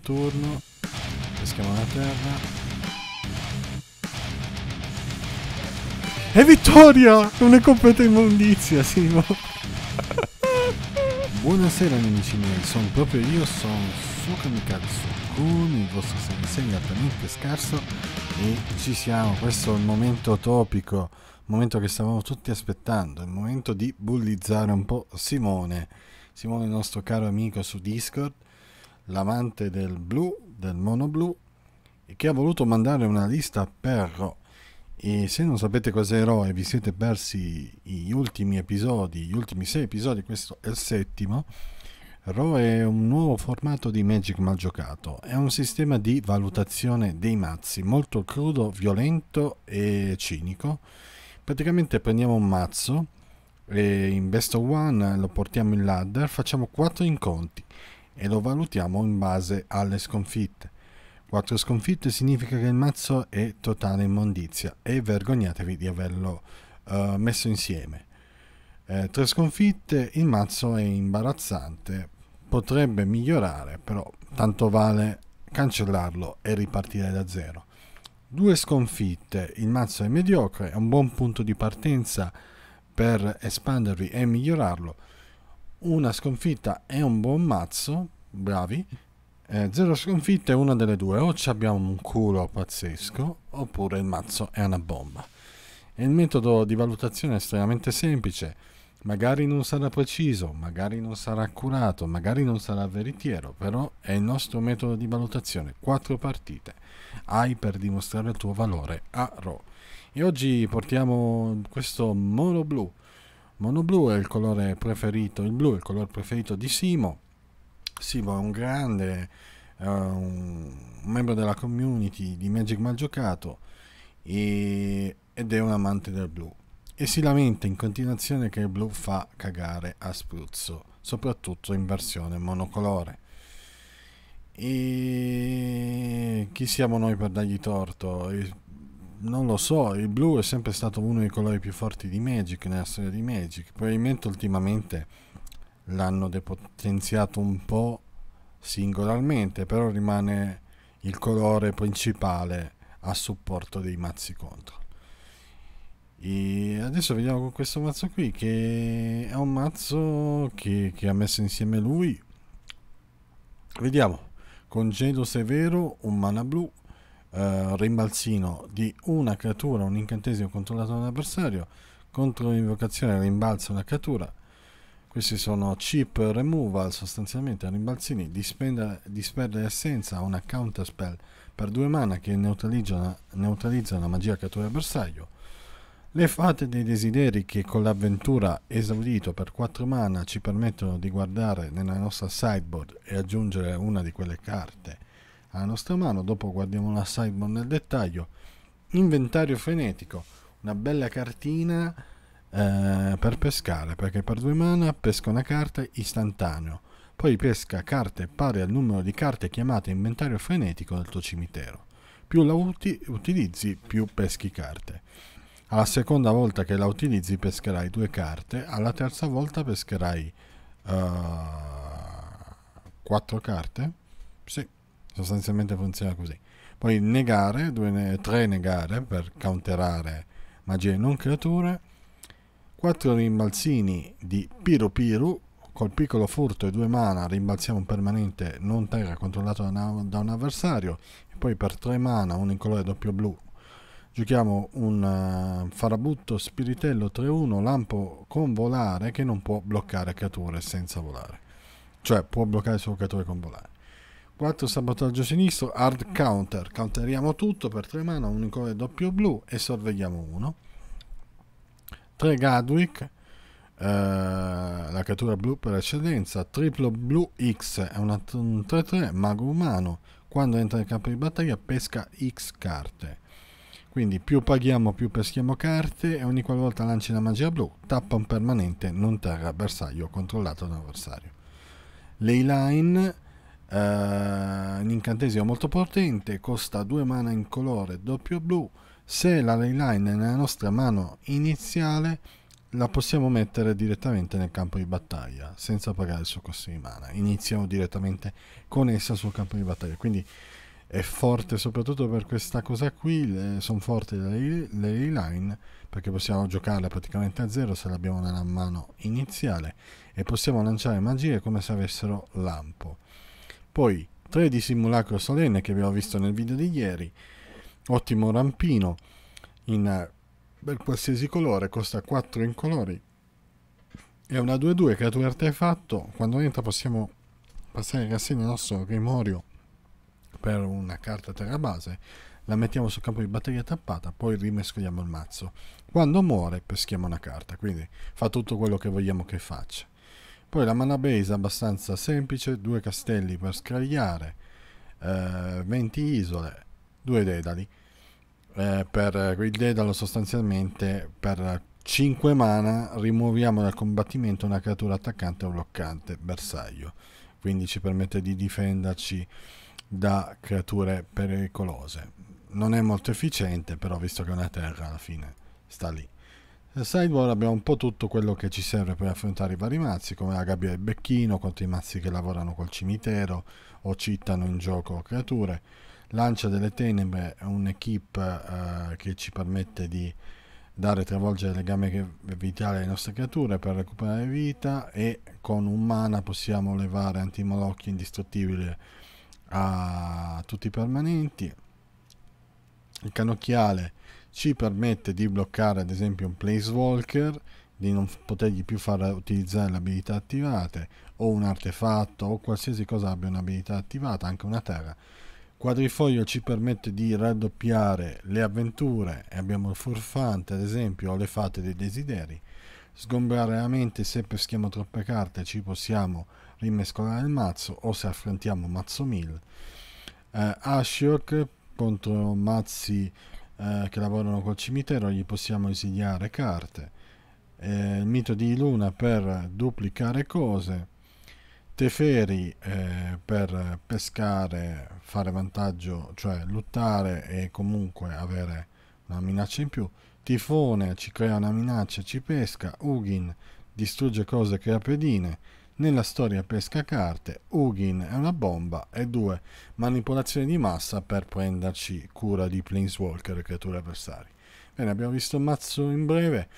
turno peschiamo la terra E vittoria non è completa immondizia Simo buonasera amici miei sono proprio io sono Sukamikatsu con il vostro sensei altamente scarso e ci siamo questo è il momento topico il momento che stavamo tutti aspettando il momento di bullizzare un po' Simone Simone il nostro caro amico su Discord l'amante del blu, del mono blu, che ha voluto mandare una lista per Ro. E se non sapete cos'è Ro e vi siete persi gli ultimi episodi, gli ultimi sei episodi, questo è il settimo, Ro è un nuovo formato di Magic mal giocato. È un sistema di valutazione dei mazzi, molto crudo, violento e cinico. Praticamente prendiamo un mazzo e in best of one lo portiamo in ladder, facciamo quattro incontri e lo valutiamo in base alle sconfitte. 4 sconfitte significa che il mazzo è totale immondizia e vergognatevi di averlo uh, messo insieme. 3 eh, sconfitte, il mazzo è imbarazzante, potrebbe migliorare, però tanto vale cancellarlo e ripartire da zero. 2 sconfitte, il mazzo è mediocre, è un buon punto di partenza per espandervi e migliorarlo una sconfitta è un buon mazzo, bravi. Eh, zero sconfitte è una delle due, o abbiamo un culo pazzesco, oppure il mazzo è una bomba. E il metodo di valutazione è estremamente semplice, magari non sarà preciso, magari non sarà accurato, magari non sarà veritiero, però è il nostro metodo di valutazione. Quattro partite hai per dimostrare il tuo valore a RO. E oggi portiamo questo mono blu Monoblu è il colore preferito, il blu è il colore preferito di Simo. Simo è un grande è un membro della community di Magic Mal Giocato e, ed è un amante del blu. E si lamenta in continuazione che il blu fa cagare a spruzzo, soprattutto in versione monocolore. E chi siamo noi per dargli torto? non lo so, il blu è sempre stato uno dei colori più forti di Magic nella storia di Magic. Probabilmente ultimamente l'hanno depotenziato un po' singolarmente, però rimane il colore principale a supporto dei mazzi contro. E adesso vediamo con questo mazzo qui che è un mazzo che, che ha messo insieme lui. Vediamo. Congedo severo, un mana blu, eh, rimbalzino di una creatura, un incantesimo controllato da un avversario, contro l'invocazione rimbalza una creatura. Questi sono chip removal, sostanzialmente rimbalzini, dispende, disperde essenza una counter spell per due mana che neutralizza una, neutralizza una magia creatura avversario. Le fate dei desideri che con l'avventura esaudito per 4 mana ci permettono di guardare nella nostra sideboard e aggiungere una di quelle carte alla nostra mano, dopo guardiamo la sideboard nel dettaglio, inventario frenetico, una bella cartina eh, per pescare, perché per due mana pesca una carta istantaneo, poi pesca carte pari al numero di carte chiamate inventario frenetico del tuo cimitero. Più la uti- utilizzi, più peschi carte. Alla seconda volta che la utilizzi pescherai due carte, alla terza volta pescherai uh, quattro carte. Sì, sostanzialmente funziona così poi negare, due, tre negare per counterare magie non creature 4 rimbalzini di Piru Piru col piccolo furto e due mana rimbalziamo un permanente non terra controllato da, una, da un avversario e poi per 3 mana uno in colore doppio blu giochiamo un uh, farabutto spiritello 3-1 lampo con volare che non può bloccare creature senza volare cioè può bloccare solo creature con volare 4 sabotaggio sinistro, hard counter, counteriamo tutto per 3 mana, unico e doppio blu e sorvegliamo uno. 3 Gadwick, eh, la cattura blu per eccedenza, triplo blu X, è un 3-3, mago umano, quando entra nel campo di battaglia pesca X carte. Quindi più paghiamo più peschiamo carte e ogni qualvolta lanci una magia blu tappa un permanente non terra bersaglio controllato da un avversario. Leyline Uh, un incantesimo molto potente, costa due mana in colore doppio blu. Se la ley line è nella nostra mano iniziale, la possiamo mettere direttamente nel campo di battaglia, senza pagare il suo costo di mana. Iniziamo direttamente con essa sul campo di battaglia. Quindi è forte soprattutto per questa cosa qui, sono forti le, le line perché possiamo giocarle praticamente a zero se l'abbiamo nella mano iniziale e possiamo lanciare magie come se avessero lampo poi 3 di simulacro solenne che abbiamo visto nel video di ieri, ottimo rampino in per eh, qualsiasi colore, costa 4 in colori è una 2-2 creatura artefatto, quando entra possiamo passare in rassegna il nostro grimorio per una carta terra base, la mettiamo sul campo di batteria tappata, poi rimescoliamo il mazzo. Quando muore peschiamo una carta, quindi fa tutto quello che vogliamo che faccia. Poi la mana base è abbastanza semplice, due castelli per scagliare, eh, 20 isole, due dedali. Eh, per il dedalo sostanzialmente per 5 mana rimuoviamo dal combattimento una creatura attaccante o bloccante, bersaglio. Quindi ci permette di difenderci da creature pericolose. Non è molto efficiente, però visto che è una terra alla fine sta lì. Nel sideboard abbiamo un po' tutto quello che ci serve per affrontare i vari mazzi, come la gabbia del becchino contro i mazzi che lavorano col cimitero o citano in gioco creature. Lancia delle tenebre è un'equipe eh, che ci permette di dare e travolgere le gambe vitali alle nostre creature per recuperare vita e con un mana possiamo levare antimolocchi indistruttibili a tutti i permanenti. Il canocchiale ci permette di bloccare ad esempio un placewalker di non potergli più far utilizzare le abilità attivate o un artefatto o qualsiasi cosa abbia un'abilità attivata anche una terra quadrifoglio ci permette di raddoppiare le avventure e abbiamo il furfante ad esempio o le fate dei desideri sgombrare la mente se peschiamo troppe carte ci possiamo rimescolare il mazzo o se affrontiamo mazzo 1000 eh, Ashiok contro mazzi eh, che lavorano col cimitero, gli possiamo esiliare carte, eh, il mito di Luna per duplicare cose, Teferi eh, per pescare, fare vantaggio, cioè lottare e comunque avere una minaccia in più, Tifone ci crea una minaccia, ci pesca, Ugin distrugge cose creapedine, pedine, nella storia pesca carte, Hugin è una bomba e due manipolazioni di massa per prenderci cura di Planeswalker e creature avversarie. Bene, abbiamo visto Mazzo in breve.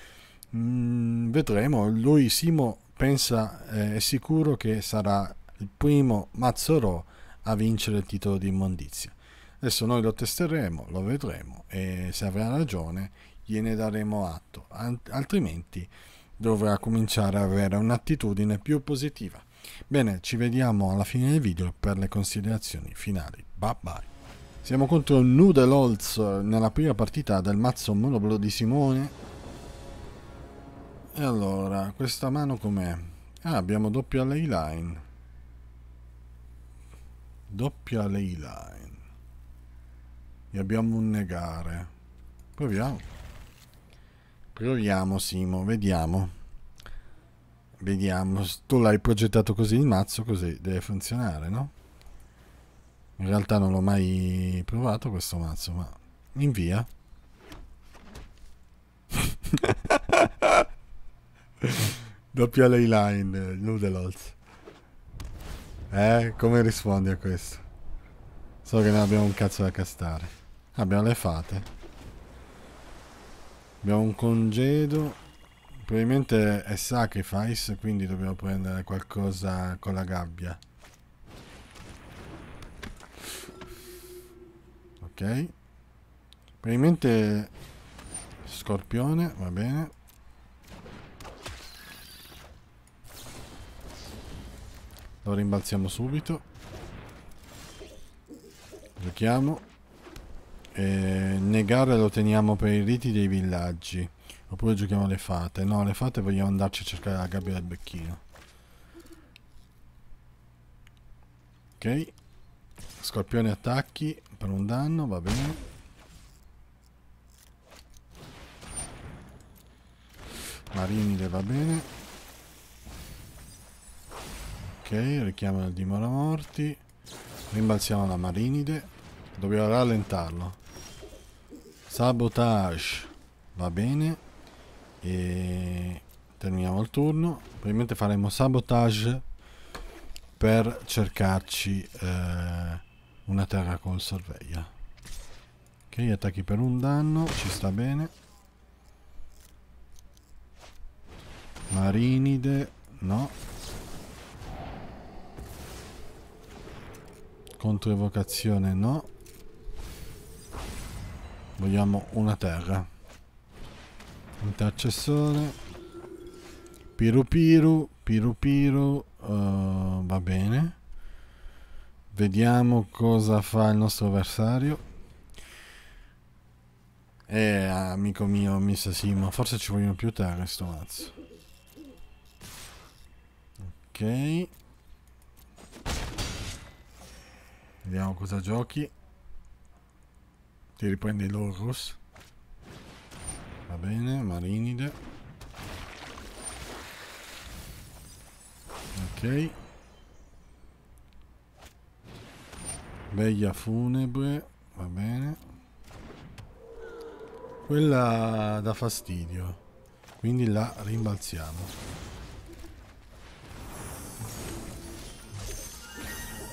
Mm, vedremo, lui Simo pensa, eh, è sicuro che sarà il primo Mazzo Ro a vincere il titolo di immondizia. Adesso noi lo testeremo, lo vedremo e se avrà ragione gliene daremo atto, altrimenti dovrà cominciare ad avere un'attitudine più positiva. Bene, ci vediamo alla fine del video per le considerazioni finali. Bye bye. Siamo contro Noodle Holz nella prima partita del mazzo monoblo di Simone. E allora, questa mano com'è? Ah, abbiamo doppia ley line. Doppia ley line. E abbiamo un negare. Proviamo. Proviamo Simo, vediamo. Vediamo, tu l'hai progettato così il mazzo, così deve funzionare, no? In realtà non l'ho mai provato questo mazzo, ma invia. Doppia ley line, Noodleholz. Eh, come rispondi a questo? So che non abbiamo un cazzo da castare. Abbiamo le fate. Abbiamo un congedo. Probabilmente è sacrifice, quindi dobbiamo prendere qualcosa con la gabbia. Ok. Probabilmente scorpione, va bene. Lo rimbalziamo subito. Giochiamo eh, negare lo teniamo per i riti dei villaggi. Oppure giochiamo le fate. No, le fate vogliamo andarci a cercare la gabbia del becchino. Ok. Scorpione attacchi per un danno, va bene. Marinide va bene. Ok, richiamo il dimora morti. Rimbalziamo la Marinide. Dobbiamo rallentarlo. Sabotage. Va bene. E terminiamo il turno. Probabilmente faremo sabotage per cercarci eh, una terra con sorveglia. Ok, attacchi per un danno, ci sta bene. Marinide, no. contro evocazione no. Vogliamo una terra. Intercessore. Piru piru, piru piru. Uh, va bene. Vediamo cosa fa il nostro avversario. Eh, amico mio, mi sa sì, ma forse ci vogliono più terre sto mazzo. Ok. Vediamo cosa giochi ti riprende l'Orrus va bene Marinide ok Veglia funebre va bene quella da fastidio quindi la rimbalziamo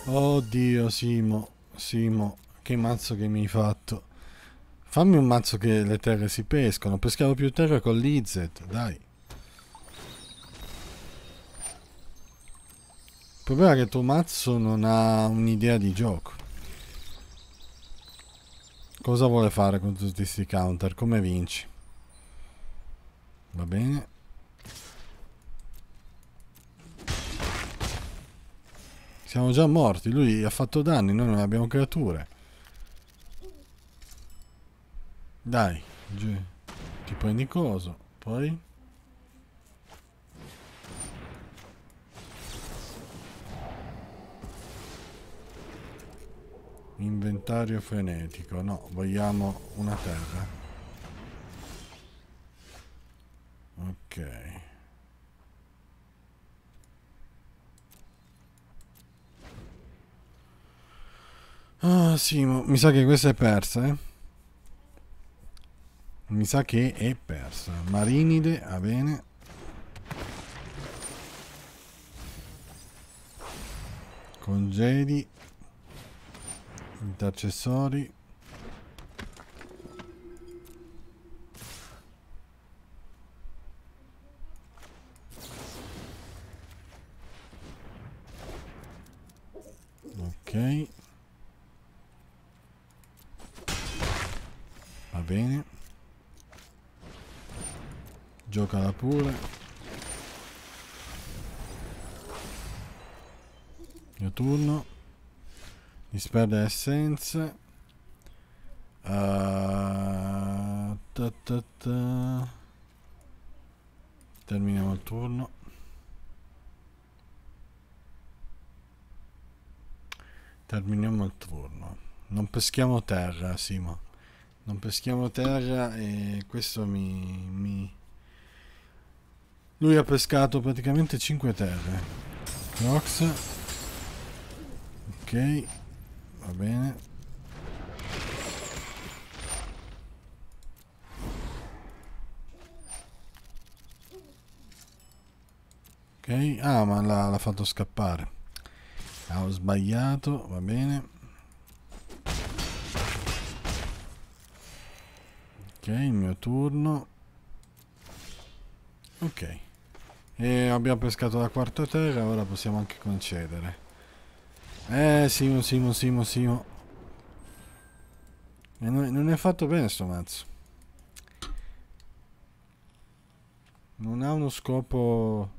Oddio Simo, Simo, che mazzo che mi hai fatto. Fammi un mazzo che le terre si pescano. Pescavo più terra con l'Izzet, dai. Il problema è che il tuo mazzo non ha un'idea di gioco. Cosa vuole fare con tutti questi counter? Come vinci? Va bene. Siamo già morti, lui ha fatto danni, noi non abbiamo creature. Dai, giù. Ti prendi coso, poi... Inventario frenetico, no, vogliamo una terra. Ok. Ah, Simo, mi sa che questa è persa, eh. Mi sa che è persa. Marinide, va bene. Congedi. Intercessori. Ok. Va bene. Giocala pure. Mio turno. Disperde essenze. Uh, ta ta ta. Terminiamo il turno. Terminiamo il turno. Non peschiamo terra, Simo. Non peschiamo terra e questo mi... mi lui ha pescato praticamente 5 terre. Crocs. Ok, va bene. Ok, ah ma l'ha fatto scappare. Ah, sbagliato, va bene. Ok, il mio turno. Ok. E abbiamo pescato la quarta terra, ora possiamo anche concedere. Eh, Simo, Simo, Simo, Simo. E non, non è fatto bene sto mazzo. Non ha uno scopo...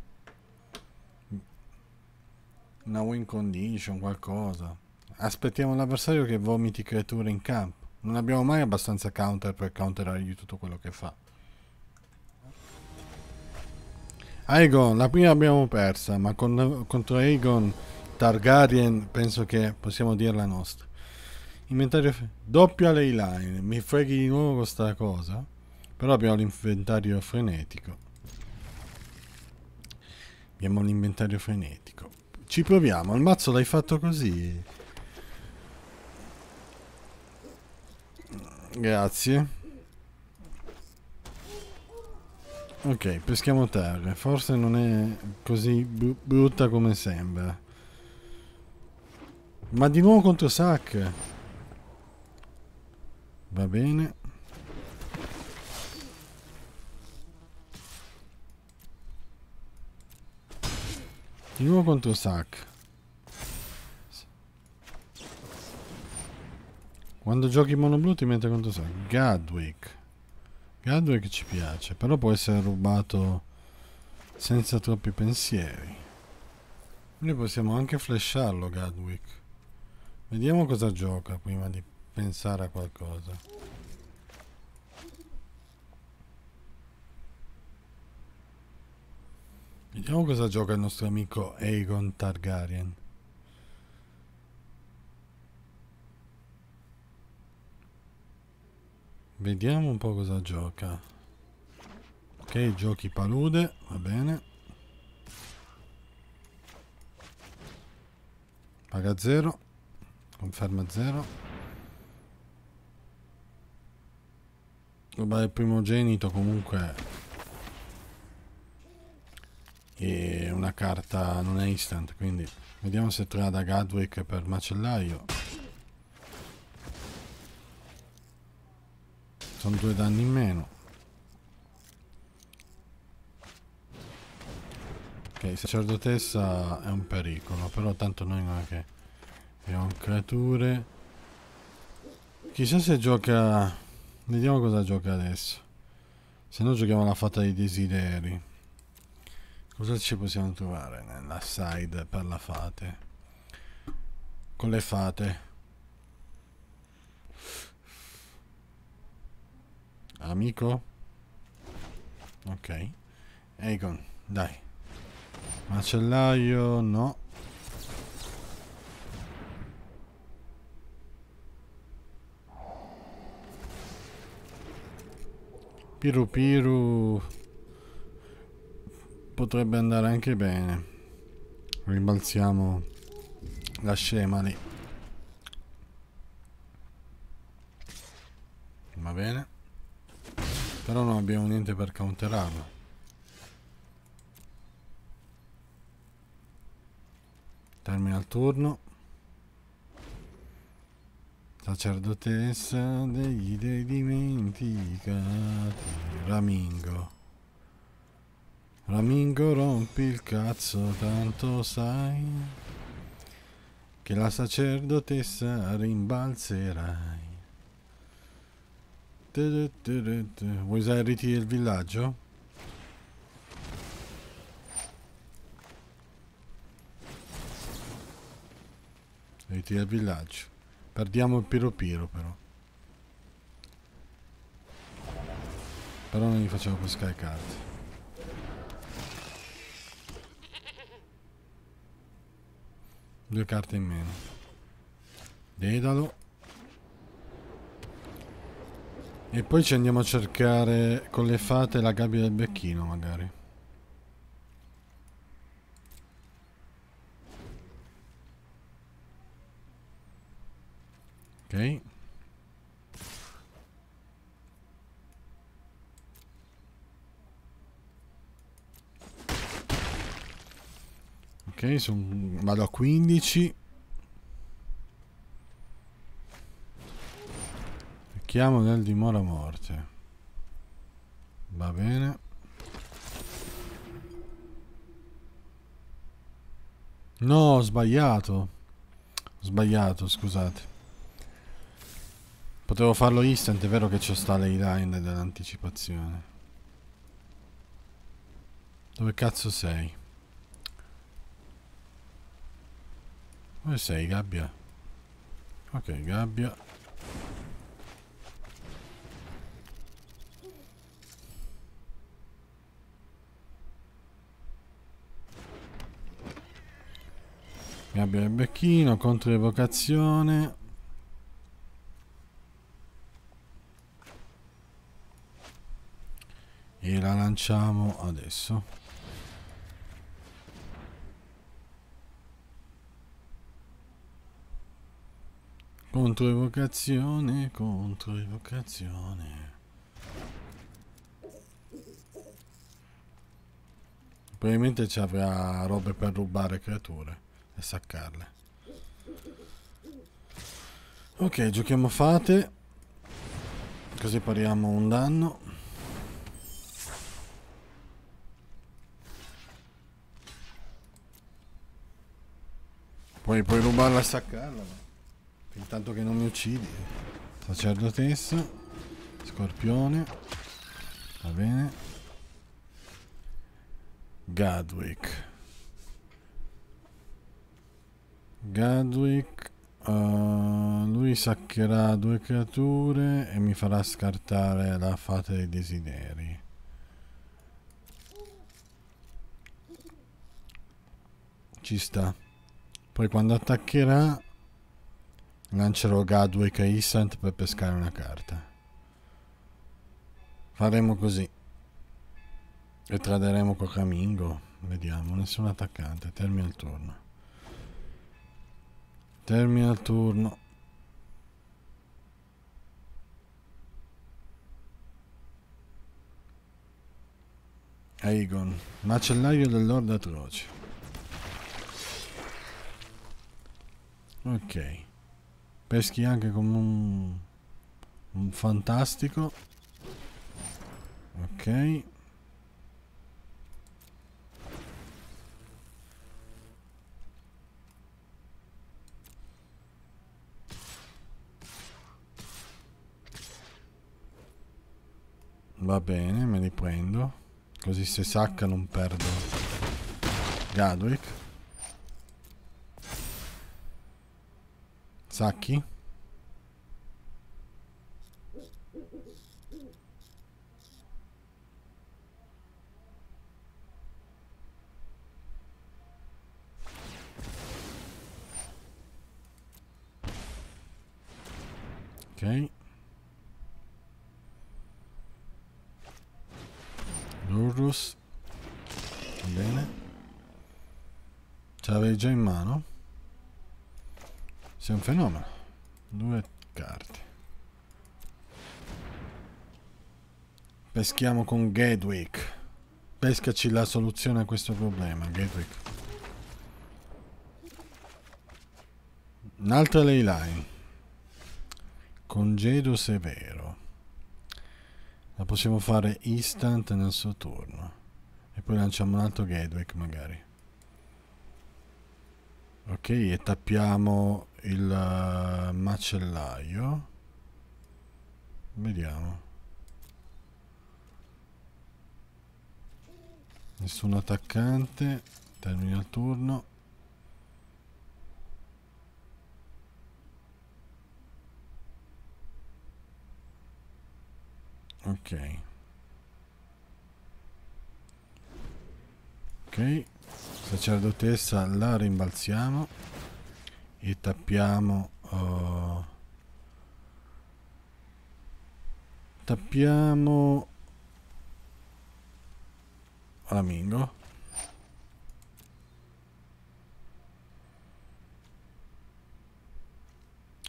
Una win condition, qualcosa. Aspettiamo l'avversario che vomiti creature in campo. Non abbiamo mai abbastanza counter per counterargli tutto quello che fa. Aegon, la prima abbiamo persa, ma con, contro Aegon Targaryen penso che possiamo dire la nostra. Inventario doppia ley line, mi freghi di nuovo questa cosa. Però abbiamo l'inventario frenetico. Abbiamo l'inventario frenetico. Ci proviamo, il mazzo l'hai fatto così. Grazie. Ok, peschiamo terra. Forse non è così br brutta come sembra. Ma di nuovo contro Sack. Va bene. Di nuovo contro Sack. Quando giochi monoblu ti mette contro Sack. Gadwick. Gadue che ci piace, però può essere rubato senza troppi pensieri. Noi possiamo anche flasharlo Gadwick. Vediamo cosa gioca prima di pensare a qualcosa. Vediamo cosa gioca il nostro amico Aegon Targaryen. Vediamo un po' cosa gioca. Ok, giochi palude, va bene. Paga 0, conferma 0. Rubare il primogenito comunque è una carta non è instant, quindi vediamo se da Gadwick per macellaio. sono due danni in meno ok sacerdotessa è un pericolo però tanto noi non è che abbiamo creature chissà se gioca vediamo cosa gioca adesso se no giochiamo alla fata dei desideri cosa ci possiamo trovare nella side per la fate con le fate Amico? Ok. Egon, dai. Macellaio, no. Piru Piru potrebbe andare anche bene. Rimbalziamo la scema lì. Va bene. Però non abbiamo niente per counterarlo. Termina il turno. Sacerdotessa degli dei dimenticati. Ramingo. Ramingo rompi il cazzo, tanto sai che la sacerdotessa rimbalzerai. Vuoi usare i riti del villaggio? Riti del villaggio. Perdiamo il piro piro però. Però non gli facciamo pescare carte. Due carte in meno. Dedalo. E poi ci andiamo a cercare con le fate la gabbia del becchino magari. Ok. Ok, son, vado a 15. Schiamo del dimora morte. Va bene. No, ho sbagliato. Ho sbagliato, scusate. Potevo farlo instant, è vero che c'ho sta l'eyline dell'anticipazione. Dove cazzo sei? Dove sei, gabbia? Ok, gabbia. Gabbia e becchino, contro evocazione. E la lanciamo adesso. Contro evocazione, contro evocazione. Probabilmente ci avrà robe per rubare creature e saccarle. Ok, giochiamo fate. Così pariamo un danno. Poi puoi rubarla e saccarla. Intanto che non mi uccidi. Sacerdotessa. Scorpione. Va bene. Gadwick. Gadwick uh, eh, lui saccherà due creature e mi farà scartare la fata dei desideri ci sta poi quando attaccherà lancerò Gadwick e Isant per pescare una carta faremo così e traderemo Cocamingo vediamo nessun attaccante termina il turno Termina il turno. Aegon, macellaio dell'Orda Atroce. Ok. Peschi anche come un... un fantastico. Ok. Va bene, me li prendo. Così se sacca non perdo Gadwick. Sacchi. Urus. Bene. Ce l'avevi già in mano? Sei un fenomeno. Due carte. Peschiamo con Gedwick. Pescaci la soluzione a questo problema, Gedwick. Un'altra ley line. Congedo severo. La possiamo fare instant nel suo turno. E poi lanciamo un altro Gateway magari. Ok, e tappiamo il eh, macellaio. Vediamo. Nessun attaccante. Termina il turno. Ok. Ok. Sacerdotessa la rimbalziamo e tappiamo... Uh, tappiamo... Flamingo.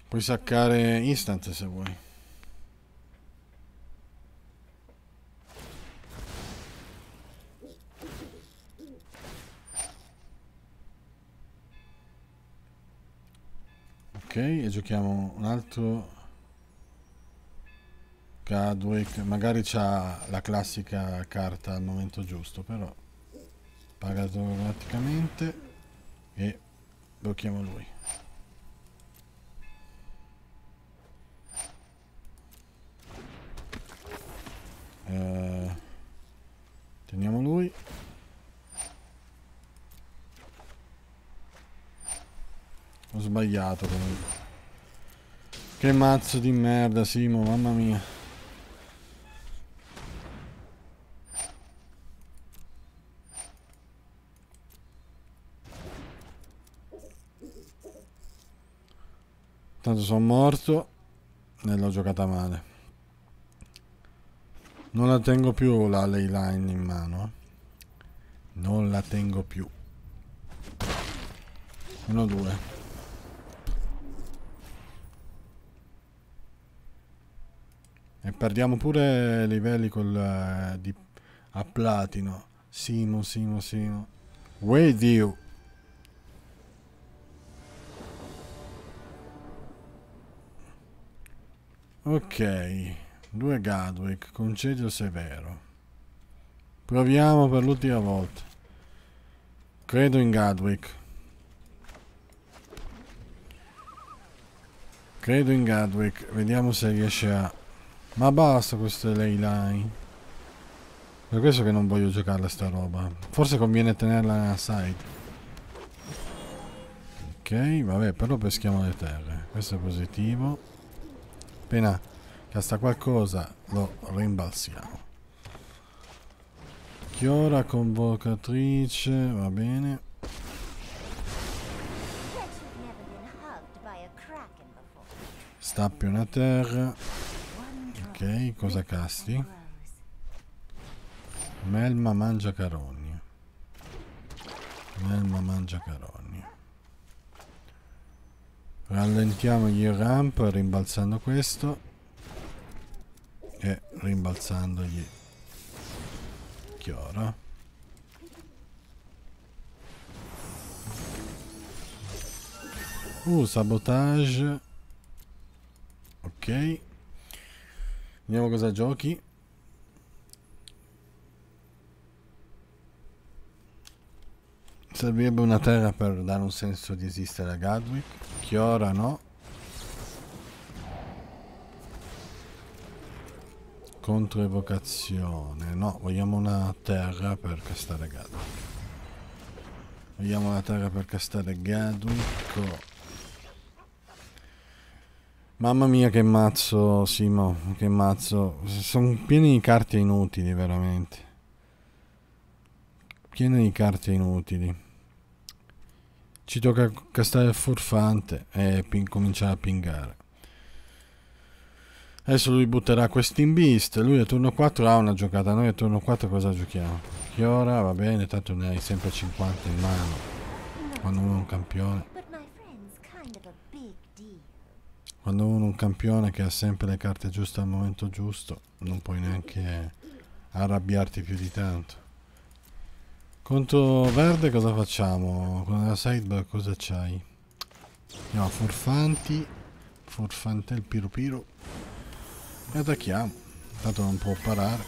Puoi saccare instant se vuoi. Ok, e giochiamo un altro Gadwick. Magari c'ha la classica carta al momento giusto, però pagato automaticamente e blocchiamo lui. Eh, teniamo lui Ho sbagliato comunque. Che mazzo di merda, Simo, mamma mia. Tanto sono morto e l'ho giocata male. Non la tengo più la ley line in mano. Non la tengo più. 1-2. E perdiamo pure livelli col, eh, di, a platino. Simo, Simo, Simo. With you. Ok, due Gadwick, concedio severo. Proviamo per l'ultima volta. Credo in Gadwick. Credo in Gadwick, vediamo se riesce a... Ma basta queste ley line. Per questo che non voglio giocarla sta roba. Forse conviene tenerla a side. Ok, vabbè, però peschiamo le terre. Questo è positivo. Appena casta qualcosa lo rimbalziamo. Chiora, convocatrice, va bene. Stappi una terra. Ok, cosa casti? Melma mangia carogna. Melma mangia carogna. Rallentiamo gli ramp rimbalzando questo e rimbalzandogli Chiora. Uh, sabotage. Ok. Vediamo cosa giochi. Servirebbe una terra per dare un senso di esistere a Gadwick. Chiora no. Contro evocazione. No, vogliamo una terra per castare Gadwick. Vogliamo una terra per castare Gadwick. Mamma mia che mazzo, Simo, che mazzo. Sono pieni di carte inutili, veramente. Pieni di carte inutili. Ci tocca castare il furfante e cominciare a pingare. Adesso lui butterà in beast. Lui a turno 4 ha una giocata. Noi a turno 4 cosa giochiamo? Chiora, va bene, tanto ne hai sempre 50 in mano. Quando uno è un campione. Quando uno è un campione che ha sempre le carte giuste al momento giusto, non puoi neanche arrabbiarti più di tanto. Conto verde cosa facciamo? Con la sidebar cosa c'hai? No, forfanti, forfantel piro piro e attacchiamo. Tanto non può parare.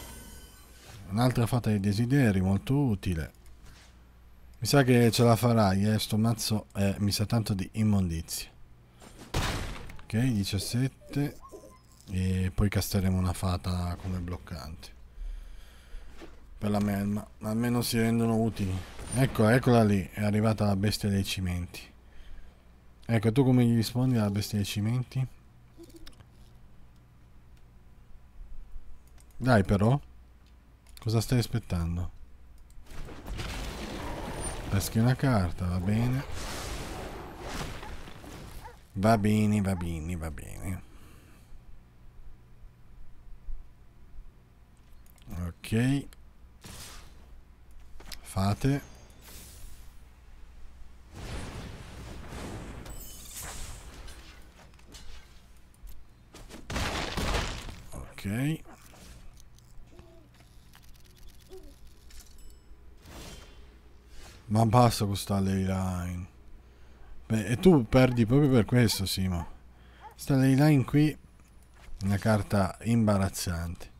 Un'altra fata dei desideri, molto utile. Mi sa che ce la farai, eh, sto mazzo eh, mi sa tanto di immondizia. Ok, 17. E poi casteremo una fata come bloccante. Per la melma. Almeno si rendono utili. eccola eccola lì. È arrivata la bestia dei cimenti. Ecco, tu come gli rispondi alla bestia dei cimenti? Dai però. Cosa stai aspettando? Peschi una carta, va bene. Va bene, va bene, va bene. Ok. Fate. Ok. Ma basta con sta ley line. Beh, e tu perdi proprio per questo, Simo. Sta lei line qui, una carta imbarazzante.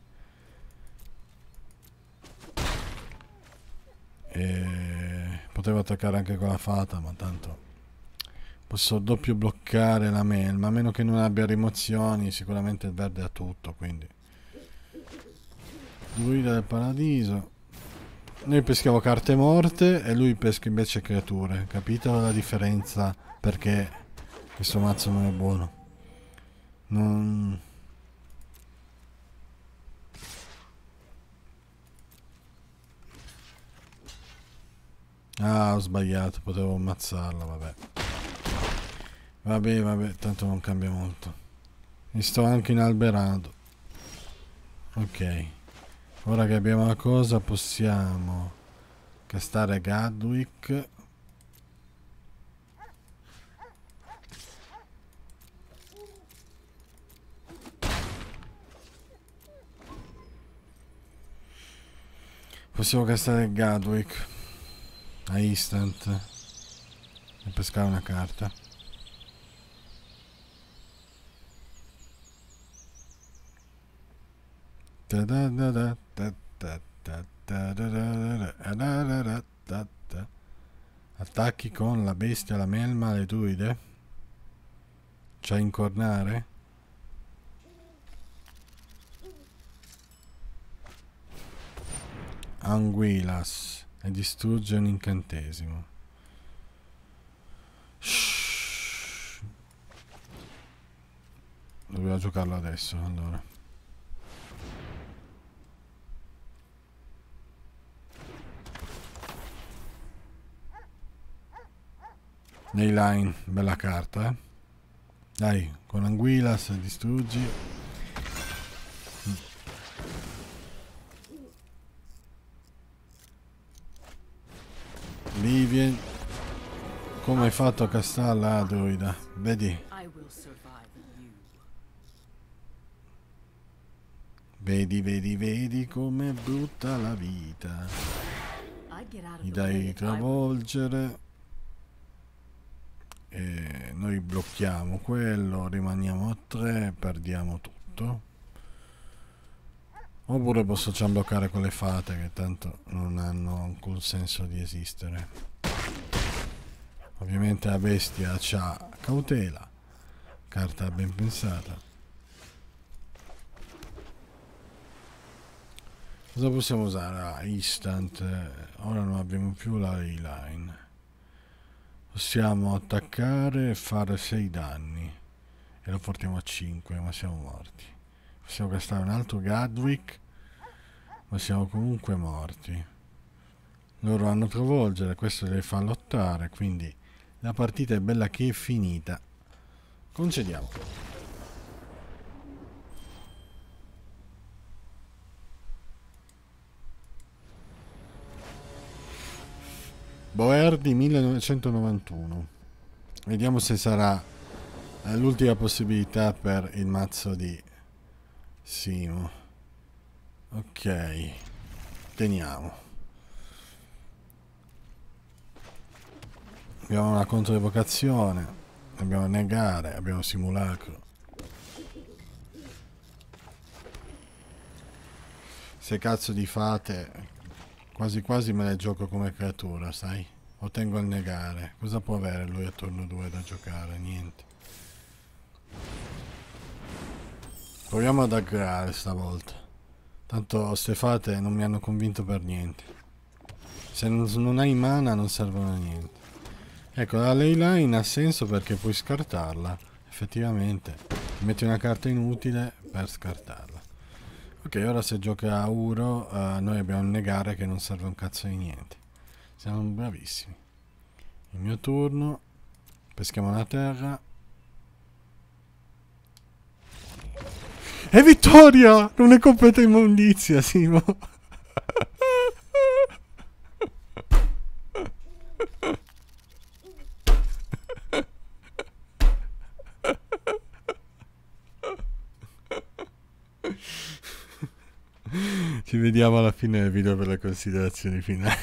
E... Potevo attaccare anche con la fata, ma tanto... Posso doppio bloccare la mail, ma a meno che non abbia rimozioni, sicuramente il verde ha tutto, quindi... Guida del paradiso. Noi peschiamo carte morte e lui pesca invece creature. Capito la differenza? Perché questo mazzo non è buono. Non... Ah, ho sbagliato, potevo ammazzarla, vabbè. Vabbè, vabbè, tanto non cambia molto. Mi sto anche inalberando. Ok. Ora che abbiamo la cosa possiamo castare Gadwick. Possiamo castare Gadwick a instant e pescare una carta. Attacchi con la bestia, la melma, le druide. C'è incornare? Anguilas e distrugge un incantesimo. Shhh. Doveva giocarlo adesso, allora. Nei line, bella carta, eh. Dai, con se distruggi. Vivien Come hai fatto a castarla, druida? Vedi? Vedi, vedi, vedi com'è brutta la vita. Mi dai travolgere e noi blocchiamo quello rimaniamo a 3 perdiamo tutto oppure posso già bloccare quelle fate che tanto non hanno alcun senso di esistere ovviamente la bestia ha cautela carta ben pensata cosa possiamo usare? Ah, instant ora non abbiamo più la e Possiamo attaccare e fare 6 danni. E lo portiamo a 5, ma siamo morti. Possiamo castare un altro Gadwick, ma siamo comunque morti. Loro hanno travolgere, questo deve far lottare, quindi la partita è bella che è finita. Concediamo. Boerdi 1991. Vediamo se sarà eh, l'ultima possibilità per il mazzo di Simo. Ok, teniamo. Abbiamo una controevocazione, abbiamo negare, abbiamo simulacro. Se cazzo di fate Quasi quasi me la gioco come creatura, sai? Lo tengo al negare. Cosa può avere lui a turno 2 da giocare? Niente. Proviamo ad aggrare stavolta. Tanto ste fate non mi hanno convinto per niente. Se non hai mana non servono a niente. Ecco, la leyline ha senso perché puoi scartarla. Effettivamente. Metti una carta inutile per scartarla. Ok, ora se gioca a Uro uh, noi abbiamo un negare che non serve un cazzo di niente. Siamo bravissimi. Il mio turno. Peschiamo la terra. E vittoria! Non è completa immondizia, Simo. vediamo alla fine del video per le considerazioni finali.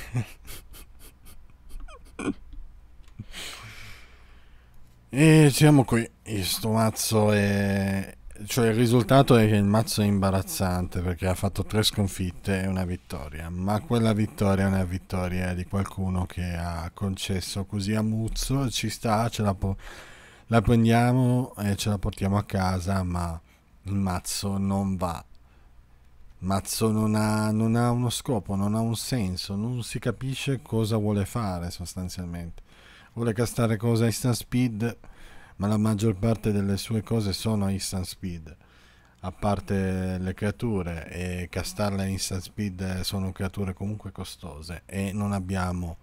e siamo qui. Questo mazzo è... Cioè il risultato è che il mazzo è imbarazzante perché ha fatto tre sconfitte e una vittoria. Ma quella vittoria è una vittoria di qualcuno che ha concesso così a Muzzo. Ci sta, ce la, la prendiamo e ce la portiamo a casa, ma il mazzo non va Mazzo non ha, non ha uno scopo, non ha un senso, non si capisce cosa vuole fare sostanzialmente. Vuole castare cose a instant speed, ma la maggior parte delle sue cose sono a instant speed. A parte le creature, e castarle a instant speed sono creature comunque costose e non abbiamo...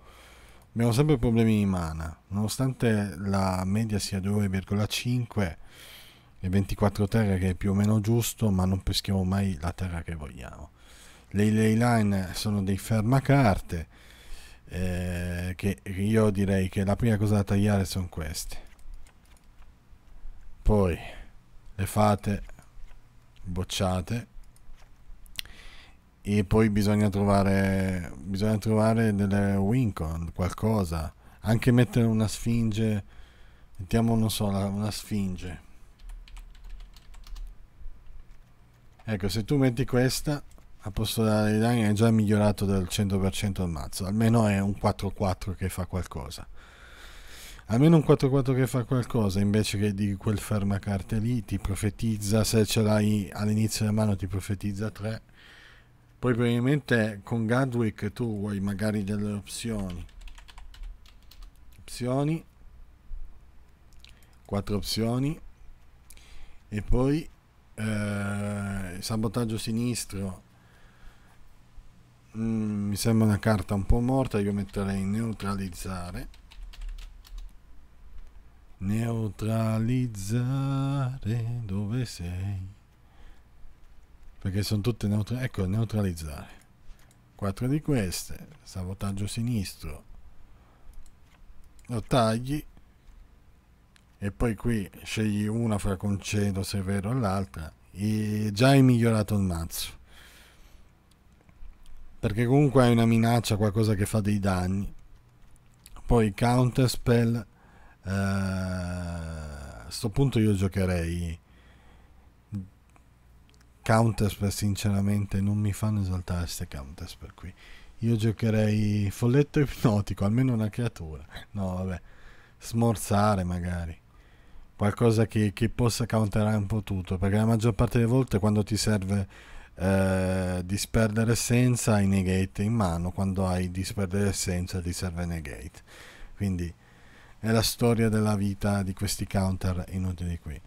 Abbiamo sempre problemi di mana, nonostante la media sia 2,5 e 24 terre che è più o meno giusto, ma non peschiamo mai la terra che vogliamo. Le ley line sono dei fermacarte, eh, che io direi che la prima cosa da tagliare sono queste. Poi le fate bocciate e poi bisogna trovare, bisogna trovare delle wincon, qualcosa, anche mettere una sfinge, mettiamo non so, una sfinge Ecco, se tu metti questa, a posto della Ridani è già migliorato del 100% al mazzo. Almeno è un 4-4 che fa qualcosa. Almeno un 4-4 che fa qualcosa, invece che di quel fermacarte lì, ti profetizza, se ce l'hai all'inizio della mano ti profetizza 3. Poi probabilmente con Gadwick tu vuoi magari delle opzioni. Opzioni. 4 opzioni. E poi eh, sabotaggio sinistro mm, mi sembra una carta un po' morta io metterei neutralizzare neutralizzare dove sei perché sono tutte neutrali ecco neutralizzare 4 di queste sabotaggio sinistro lo tagli e poi qui scegli una fra Concedo, Severo e l'altra, e già hai migliorato il mazzo. Perché comunque hai una minaccia, qualcosa che fa dei danni. Poi counter spell. Eh, a sto punto io giocherei. Counter spell, sinceramente, non mi fanno esaltare queste counter spell qui. Io giocherei folletto ipnotico, almeno una creatura. No, vabbè. Smorzare magari qualcosa che, che, possa counterare un po' tutto, perché la maggior parte delle volte quando ti serve eh, disperdere essenza hai negate in mano, quando hai disperdere essenza ti serve negate. Quindi è la storia della vita di questi counter inutili qui.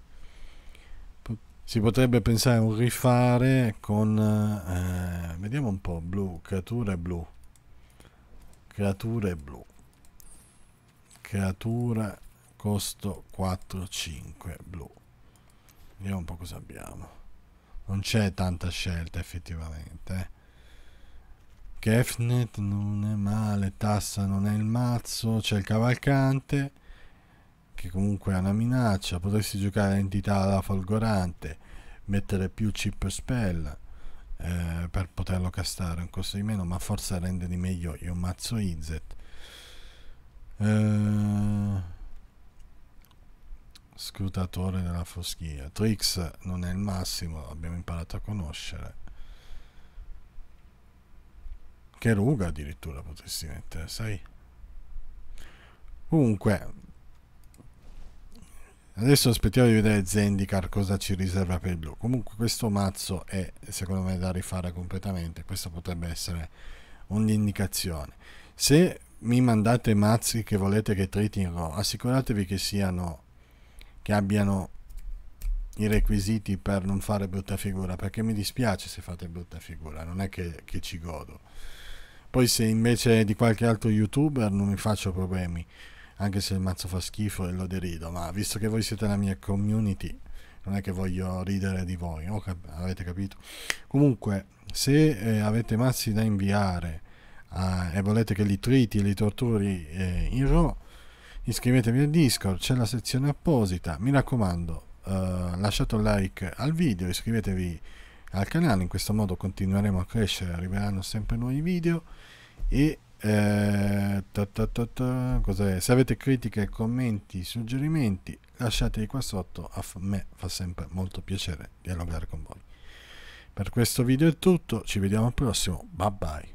Si potrebbe pensare a un rifare con... Eh, vediamo un po', blu, creature blu. Creature blu. creature costo 4 5 blu vediamo un po' cosa abbiamo non c'è tanta scelta effettivamente eh. Kefnet non è male Tassa non è il mazzo c'è il cavalcante che comunque è una minaccia potresti giocare entità alla folgorante mettere più chip spell eh, per poterlo castare un costo di meno ma forse rende di meglio il mazzo Izzet. eh, scrutatore della foschia. Trix non è il massimo, abbiamo imparato a conoscere. Che ruga addirittura potresti mettere, sai? Comunque, adesso aspettiamo di vedere Zendikar cosa ci riserva per il blu. Comunque questo mazzo è secondo me da rifare completamente, questa potrebbe essere un'indicazione. Se mi mandate mazzi che volete che tritino, assicuratevi che siano che abbiano i requisiti per non fare brutta figura, perché mi dispiace se fate brutta figura, non è che, che ci godo. Poi se invece di qualche altro youtuber non mi faccio problemi, anche se il mazzo fa schifo e lo derido, ma visto che voi siete la mia community, non è che voglio ridere di voi, oh, cap avete capito? Comunque, se eh, avete mazzi da inviare eh, e volete che li triti e li torturi eh, in RAW, iscrivetevi al Discord, c'è la sezione apposita, mi raccomando eh, lasciate un like al video, iscrivetevi al canale, in questo modo continueremo a crescere, arriveranno sempre nuovi video e eh, ta ta ta se avete critiche, commenti, suggerimenti lasciateli qua sotto, a me fa sempre molto piacere dialogare con voi. Per questo video è tutto, ci vediamo al prossimo, bye bye.